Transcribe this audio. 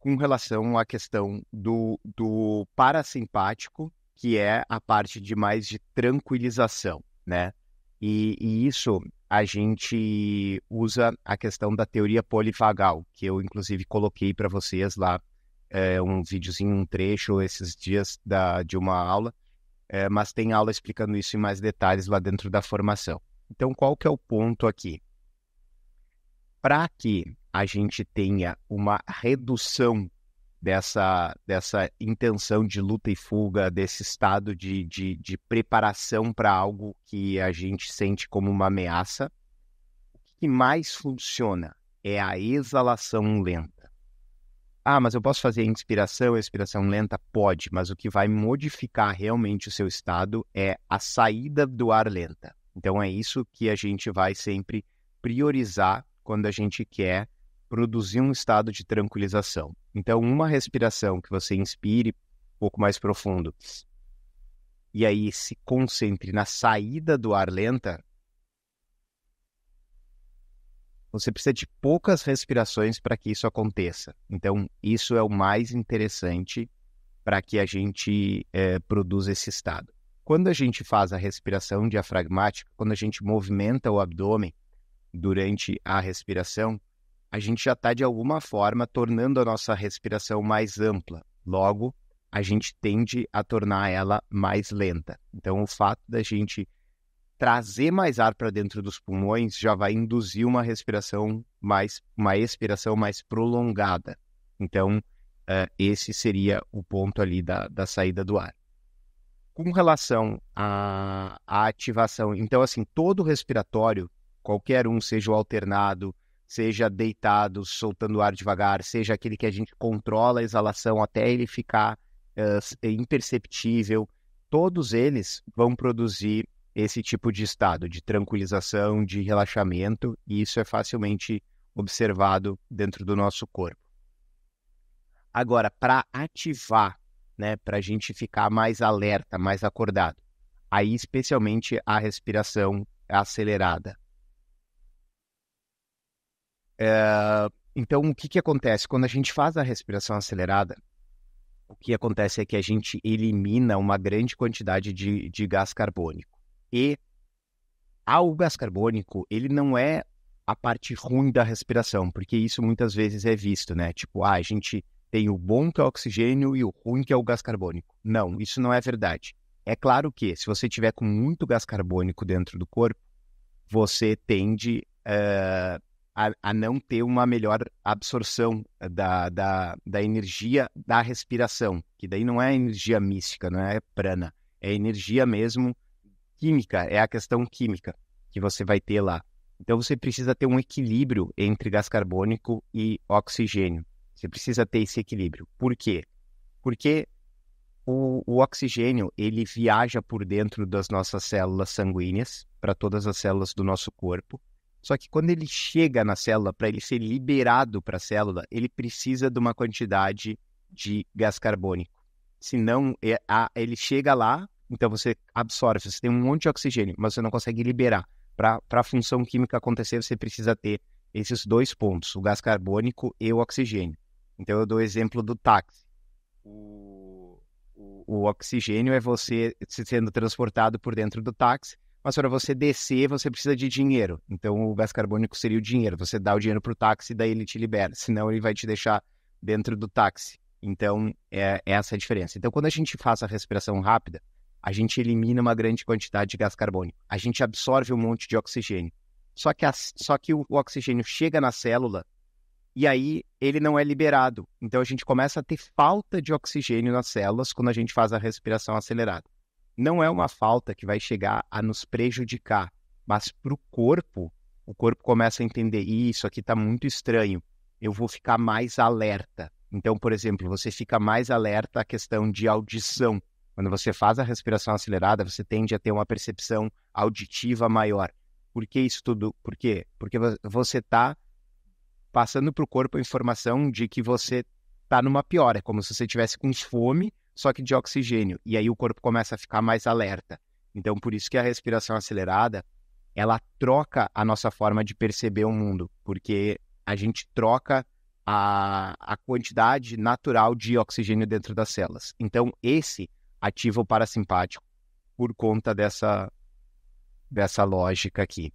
com relação à questão do, do parasimpático, que é a parte de mais de tranquilização, né? E, e, isso a gente usa a questão da teoria polifagal, que eu inclusive coloquei para vocês lá é, um videozinho, um trecho esses dias da, de uma aula, é, mas tem aula explicando isso em mais detalhes lá dentro da formação. Então, qual que é o ponto aqui? Para que a gente tenha uma redução dessa, dessa intenção de luta e fuga, desse estado de, de, de preparação para algo que a gente sente como uma ameaça. O que mais funciona é a exalação lenta. Ah, mas eu posso fazer a inspiração, a expiração lenta? Pode, mas o que vai modificar realmente o seu estado é a saída do ar lenta. Então é isso que a gente vai sempre priorizar quando a gente quer produzir um estado de tranquilização. Então, uma respiração que você inspire um pouco mais profundo e aí se concentre na saída do ar lenta, você precisa de poucas respirações para que isso aconteça. Então, isso é o mais interessante para que a gente é, produza esse estado. Quando a gente faz a respiração diafragmática, quando a gente movimenta o abdômen durante a respiração, a gente já está, de alguma forma, tornando a nossa respiração mais ampla. Logo, a gente tende a tornar ela mais lenta. Então, o fato da gente trazer mais ar para dentro dos pulmões já vai induzir uma respiração mais, uma expiração mais prolongada. Então, uh, esse seria o ponto ali da, da saída do ar. Com relação à, à ativação, então, assim, todo respiratório, qualquer um, seja o alternado, seja deitado, soltando ar devagar, seja aquele que a gente controla a exalação até ele ficar uh, imperceptível, todos eles vão produzir esse tipo de estado de tranquilização, de relaxamento, e isso é facilmente observado dentro do nosso corpo. Agora, para ativar, né, para a gente ficar mais alerta, mais acordado, aí especialmente a respiração acelerada, é, então, o que, que acontece? Quando a gente faz a respiração acelerada, o que acontece é que a gente elimina uma grande quantidade de, de gás carbônico. E ah, o gás carbônico, ele não é a parte ruim da respiração, porque isso muitas vezes é visto, né? Tipo, ah, a gente tem o bom que é o oxigênio e o ruim que é o gás carbônico. Não, isso não é verdade. É claro que se você tiver com muito gás carbônico dentro do corpo, você tende uh, a, a não ter uma melhor absorção da, da, da energia da respiração, que daí não é energia mística, não é prana, é energia mesmo química, é a questão química que você vai ter lá. Então você precisa ter um equilíbrio entre gás carbônico e oxigênio. Você precisa ter esse equilíbrio. Por quê? Porque o, o oxigênio ele viaja por dentro das nossas células sanguíneas para todas as células do nosso corpo só que quando ele chega na célula, para ele ser liberado para a célula, ele precisa de uma quantidade de gás carbônico. Senão, é, ele chega lá, então você absorve, você tem um monte de oxigênio, mas você não consegue liberar. Para a função química acontecer, você precisa ter esses dois pontos, o gás carbônico e o oxigênio. Então, eu dou o exemplo do táxi. O, o, o oxigênio é você sendo transportado por dentro do táxi, mas para você descer, você precisa de dinheiro. Então, o gás carbônico seria o dinheiro. Você dá o dinheiro para o táxi, daí ele te libera. Senão, ele vai te deixar dentro do táxi. Então, é, é essa a diferença. Então, quando a gente faz a respiração rápida, a gente elimina uma grande quantidade de gás carbônico. A gente absorve um monte de oxigênio. Só que, a, só que o, o oxigênio chega na célula e aí ele não é liberado. Então, a gente começa a ter falta de oxigênio nas células quando a gente faz a respiração acelerada não é uma falta que vai chegar a nos prejudicar, mas para o corpo, o corpo começa a entender: isso aqui está muito estranho, eu vou ficar mais alerta. Então, por exemplo, você fica mais alerta à questão de audição. Quando você faz a respiração acelerada, você tende a ter uma percepção auditiva maior. Por que isso tudo? Por quê? Porque você está passando para o corpo a informação de que você está numa piora, é como se você tivesse com fome só que de oxigênio. E aí o corpo começa a ficar mais alerta. Então, por isso que a respiração acelerada, ela troca a nossa forma de perceber o mundo, porque a gente troca a, a quantidade natural de oxigênio dentro das células. Então, esse ativa o parasimpático por conta dessa, dessa lógica aqui.